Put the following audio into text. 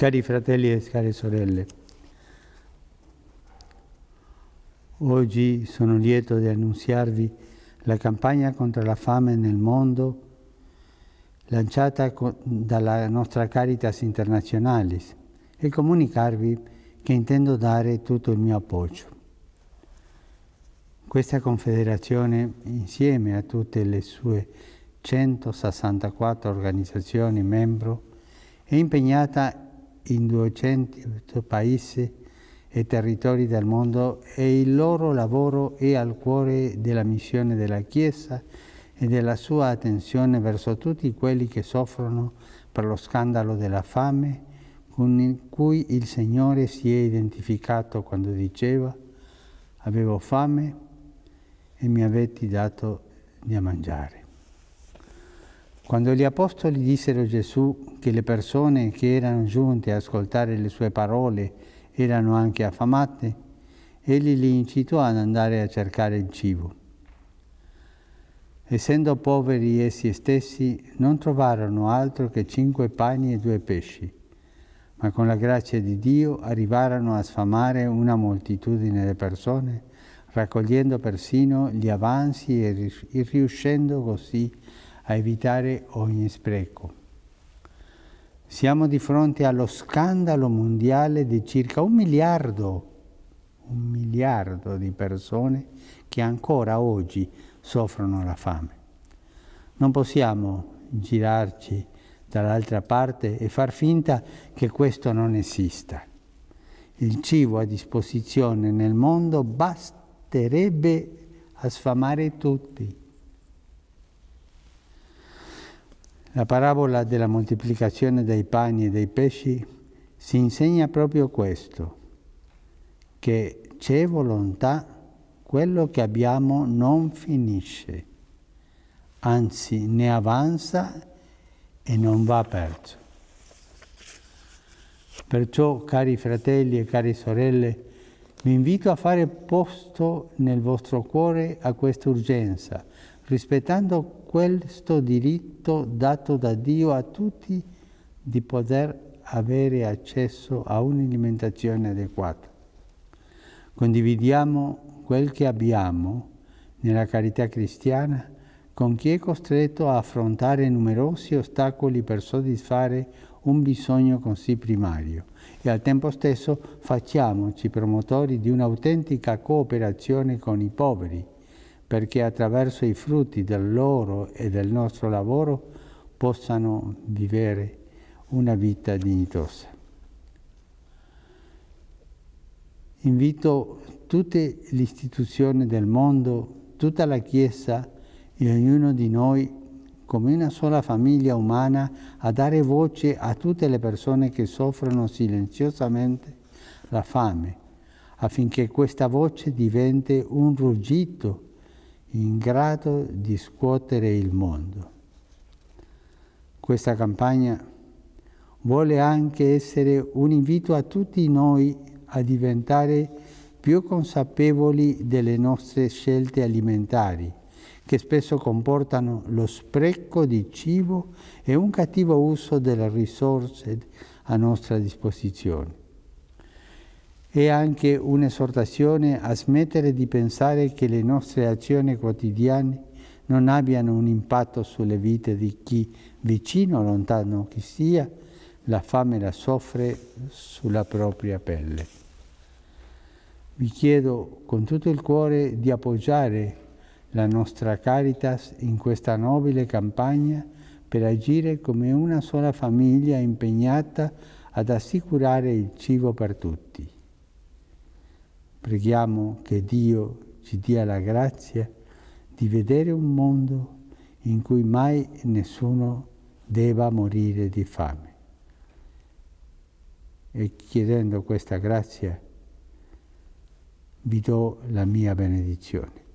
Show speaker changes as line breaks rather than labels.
Cari fratelli e care sorelle, oggi sono lieto di annunziarvi la campagna contro la fame nel mondo lanciata dalla nostra Caritas Internazionalis e comunicarvi che intendo dare tutto il mio appoggio. Questa confederazione, insieme a tutte le sue 164 organizzazioni membro, è impegnata in 200 paesi e territori del mondo e il loro lavoro è al cuore della missione della Chiesa e della sua attenzione verso tutti quelli che soffrono per lo scandalo della fame con cui il Signore si è identificato quando diceva avevo fame e mi avete dato da mangiare. Quando gli apostoli dissero a Gesù che le persone che erano giunte a ascoltare le sue parole erano anche affamate, egli li incitò ad andare a cercare il cibo. Essendo poveri essi stessi, non trovarono altro che cinque pani e due pesci, ma con la grazia di Dio arrivarono a sfamare una moltitudine di persone, raccogliendo persino gli avanzi e riuscendo così a a evitare ogni spreco. Siamo di fronte allo scandalo mondiale di circa un miliardo, un miliardo di persone che ancora oggi soffrono la fame. Non possiamo girarci dall'altra parte e far finta che questo non esista. Il cibo a disposizione nel mondo basterebbe a sfamare tutti. La parabola della moltiplicazione dei pani e dei pesci si insegna proprio questo, che c'è volontà, quello che abbiamo non finisce, anzi ne avanza e non va perso. Perciò, cari fratelli e cari sorelle, vi invito a fare posto nel vostro cuore a questa urgenza, rispettando questo diritto dato da Dio a tutti di poter avere accesso a un'alimentazione adeguata. Condividiamo quel che abbiamo nella carità cristiana con chi è costretto a affrontare numerosi ostacoli per soddisfare un bisogno così primario e al tempo stesso facciamoci promotori di un'autentica cooperazione con i poveri perché attraverso i frutti del loro e del nostro lavoro possano vivere una vita dignitosa. Invito tutte le istituzioni del mondo, tutta la Chiesa e ognuno di noi come una sola famiglia umana a dare voce a tutte le persone che soffrono silenziosamente la fame, affinché questa voce diventi un ruggito in grado di scuotere il mondo. Questa campagna vuole anche essere un invito a tutti noi a diventare più consapevoli delle nostre scelte alimentari, che spesso comportano lo spreco di cibo e un cattivo uso delle risorse a nostra disposizione è anche un'esortazione a smettere di pensare che le nostre azioni quotidiane non abbiano un impatto sulle vite di chi, vicino o lontano che sia, la fame la soffre sulla propria pelle. Vi chiedo con tutto il cuore di appoggiare la nostra Caritas in questa nobile campagna per agire come una sola famiglia impegnata ad assicurare il cibo per tutti. Preghiamo che Dio ci dia la grazia di vedere un mondo in cui mai nessuno debba morire di fame. E chiedendo questa grazia vi do la mia benedizione.